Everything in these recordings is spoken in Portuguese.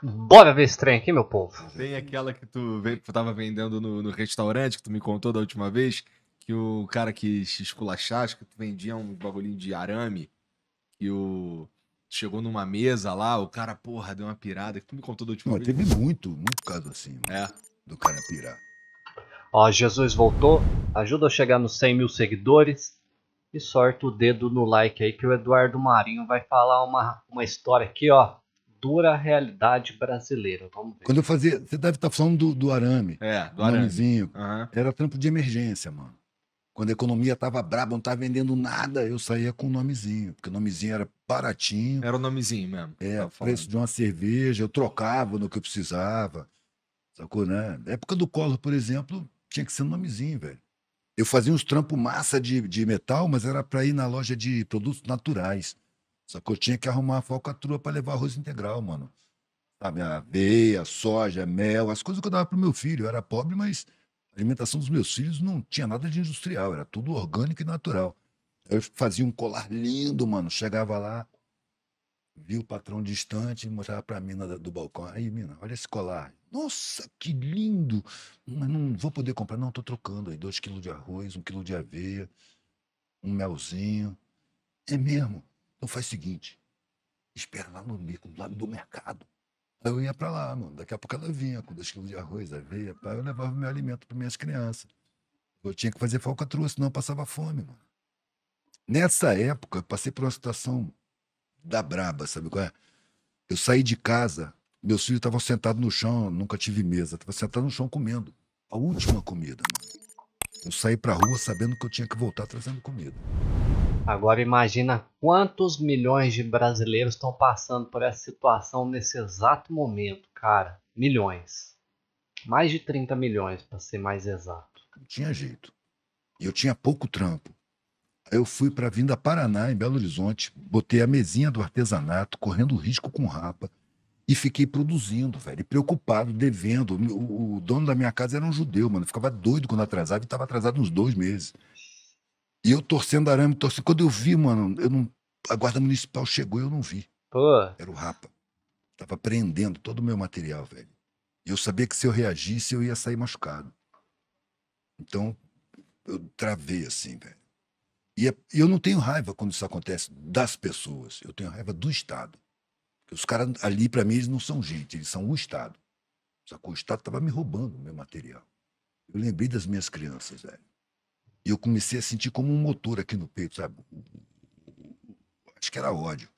Bora ver esse trem aqui, meu povo. Tem aquela que tu estava vendendo no, no, restaurante, que tu me contou da última vez, que o cara que esculachar, acho que tu vendia um bagulhinho de arame, e o... Chegou numa mesa lá, o cara, porra, deu uma pirada, que tu me contou da última Não, vez. Teve muito, muito caso assim, é. do cara pirar. Ó, Jesus voltou, ajuda a chegar nos 100 mil seguidores e sorte o dedo no like aí que o Eduardo Marinho vai falar uma, uma história aqui, ó dura realidade brasileira. Vamos ver. Quando eu fazia. Você deve estar falando do, do arame. É, do arame. Nomezinho. Uhum. Era trampo de emergência, mano. Quando a economia tava braba, não tava vendendo nada, eu saía com o nomezinho. Porque o nomezinho era baratinho. Era o nomezinho mesmo. É, preço de uma cerveja, eu trocava no que eu precisava. Sacou, né? Na época do colo, por exemplo, tinha que ser o nomezinho, velho. Eu fazia uns trampos massa de, de metal, mas era para ir na loja de produtos naturais. Só que eu tinha que arrumar a falcatrua para levar arroz integral, mano. Sabe, aveia, soja, mel, as coisas que eu dava pro meu filho. Eu era pobre, mas a alimentação dos meus filhos não tinha nada de industrial, era tudo orgânico e natural. Eu fazia um colar lindo, mano. Chegava lá, via o patrão distante e mostrava pra mina do balcão. Aí, mina, olha esse colar. Nossa, que lindo! Mas não vou poder comprar, não, tô trocando aí. Dois quilos de arroz, um quilo de aveia, um melzinho. É mesmo. Então faz o seguinte, espera lá no bico, do lado do mercado. Aí eu ia para lá, mano. Daqui a pouco ela vinha com dois quilos de arroz, aveia, pá. Eu levava meu alimento para minhas crianças. Eu tinha que fazer falcatrua, senão eu passava fome, mano. Nessa época, eu passei por uma situação da braba, sabe qual é? Eu saí de casa, meus filhos estavam sentados no chão, nunca tive mesa, estavam sentados no chão comendo. A última comida, mano. Eu saí pra rua sabendo que eu tinha que voltar trazendo comida. Agora imagina quantos milhões de brasileiros estão passando por essa situação nesse exato momento, cara. Milhões. Mais de 30 milhões, para ser mais exato. Não tinha jeito. Eu tinha pouco trampo. Eu fui para vir Vinda Paraná, em Belo Horizonte, botei a mesinha do artesanato, correndo risco com rapa, e fiquei produzindo, velho, preocupado, devendo. O, o dono da minha casa era um judeu, mano. Eu ficava doido quando atrasava e estava atrasado uns dois meses. E eu torcendo arame, torcendo. Quando eu vi, mano, eu não... a guarda municipal chegou e eu não vi. Pô. Era o Rapa. Tava prendendo todo o meu material, velho. E eu sabia que se eu reagisse, eu ia sair machucado. Então, eu travei assim, velho. E é, eu não tenho raiva quando isso acontece das pessoas. Eu tenho raiva do Estado. os caras ali, para mim, eles não são gente, eles são o Estado. Só que o Estado estava me roubando o meu material. Eu lembrei das minhas crianças, velho. E eu comecei a sentir como um motor aqui no peito, sabe? Acho que era ódio.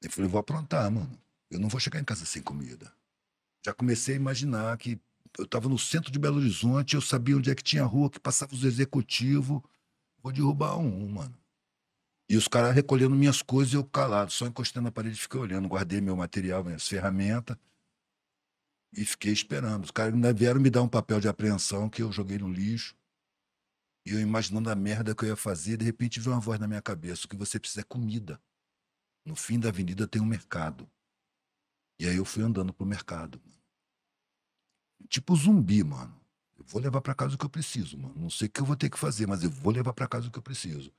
Eu falei, vou aprontar, mano. Eu não vou chegar em casa sem comida. Já comecei a imaginar que eu estava no centro de Belo Horizonte, eu sabia onde é que tinha rua, que passava os executivos. Vou derrubar um, mano. E os caras recolhendo minhas coisas e eu calado, só encostando na parede, fiquei olhando, guardei meu material, minhas ferramentas e fiquei esperando. Os caras vieram me dar um papel de apreensão que eu joguei no lixo. E eu imaginando a merda que eu ia fazer, de repente veio uma voz na minha cabeça: o que você precisa é comida. No fim da avenida tem um mercado. E aí eu fui andando pro mercado. Mano. Tipo zumbi, mano. Eu vou levar para casa o que eu preciso, mano. Não sei o que eu vou ter que fazer, mas eu vou levar para casa o que eu preciso.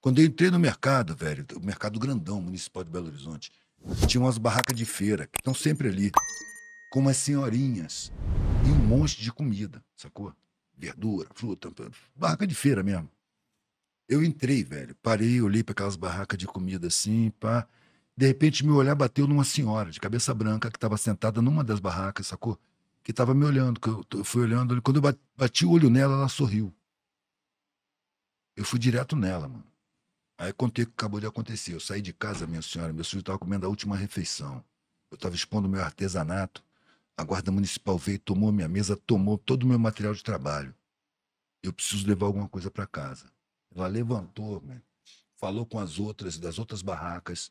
Quando eu entrei no mercado, velho, o mercado grandão, municipal de Belo Horizonte, tinha umas barracas de feira, que estão sempre ali, com umas senhorinhas e um monte de comida, sacou? verdura, fruta, barraca de feira mesmo. Eu entrei, velho, parei, olhei para aquelas barracas de comida assim, pá. De repente, meu olhar bateu numa senhora de cabeça branca que estava sentada numa das barracas, sacou? Que estava me olhando, que eu fui olhando. Quando eu bati o olho nela, ela sorriu. Eu fui direto nela, mano. Aí contei o que acabou de acontecer. Eu saí de casa, minha senhora, meu filho estava comendo a última refeição. Eu estava expondo meu artesanato a guarda municipal veio, tomou minha mesa, tomou todo o meu material de trabalho. Eu preciso levar alguma coisa para casa. Ela levantou, né? falou com as outras, das outras barracas.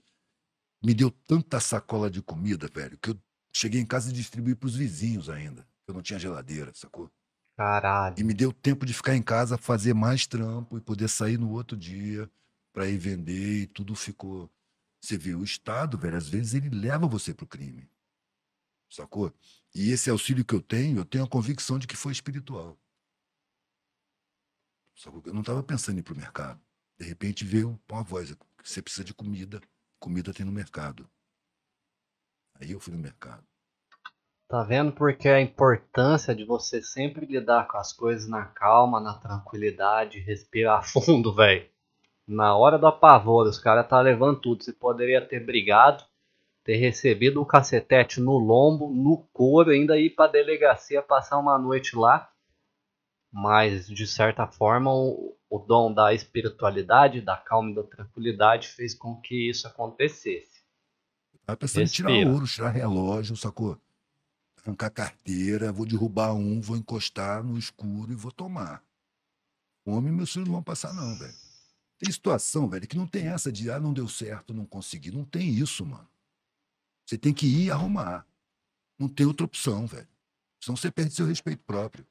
Me deu tanta sacola de comida, velho, que eu cheguei em casa e distribuí para os vizinhos ainda. Eu não tinha geladeira, sacou? Caralho. E me deu tempo de ficar em casa, fazer mais trampo e poder sair no outro dia para ir vender e tudo ficou. Você vê, o Estado, velho, às vezes ele leva você pro crime sacou? E esse auxílio que eu tenho, eu tenho a convicção de que foi espiritual. Sacou? Eu não estava pensando em ir para o mercado. De repente veio uma voz: você precisa de comida, comida tem no mercado. Aí eu fui no mercado. Tá vendo porque a importância de você sempre lidar com as coisas na calma, na tranquilidade, respirar fundo, velho. Na hora do apavoro, os caras tá levando tudo. Você poderia ter brigado, ter recebido o cacetete no lombo, no couro, ainda ir para a delegacia passar uma noite lá. Mas, de certa forma, o, o dom da espiritualidade, da calma e da tranquilidade fez com que isso acontecesse. Tá pensando Respira. em tirar ouro, tirar relógio, sacou? Arrancar carteira, vou derrubar um, vou encostar no escuro e vou tomar. Homem, meus filhos não vão passar, não, velho. Tem situação, velho, que não tem essa de ah, não deu certo, não consegui. Não tem isso, mano. Você tem que ir arrumar. Não tem outra opção, velho. Senão você perde seu respeito próprio.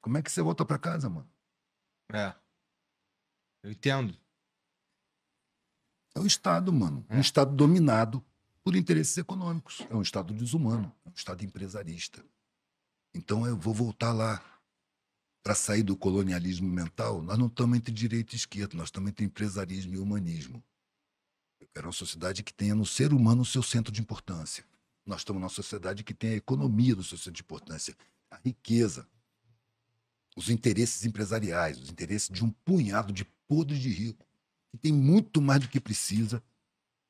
Como é que você volta para casa, mano? É. Eu entendo. É o Estado, mano. É. Um Estado dominado por interesses econômicos. É um Estado desumano. É um Estado empresarista. Então eu vou voltar lá. Para sair do colonialismo mental, nós não estamos entre direita e esquerda, nós estamos entre empresarismo e humanismo. Eu quero uma sociedade que tenha no ser humano o seu centro de importância. Nós estamos numa sociedade que tem a economia no seu centro de importância, a riqueza, os interesses empresariais, os interesses de um punhado de podres de rico, que tem muito mais do que precisa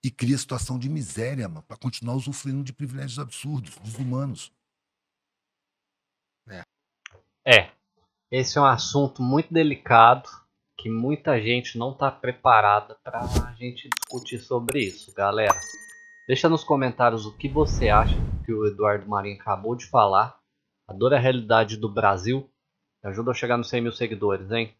e cria situação de miséria para continuar usufruindo de privilégios absurdos, desumanos. É. é. Esse é um assunto muito delicado que muita gente não está preparada para a gente discutir sobre isso, galera. Deixa nos comentários o que você acha do que o Eduardo Marinho acabou de falar. Adoro a realidade do Brasil. Me ajuda a chegar nos 100 mil seguidores, hein?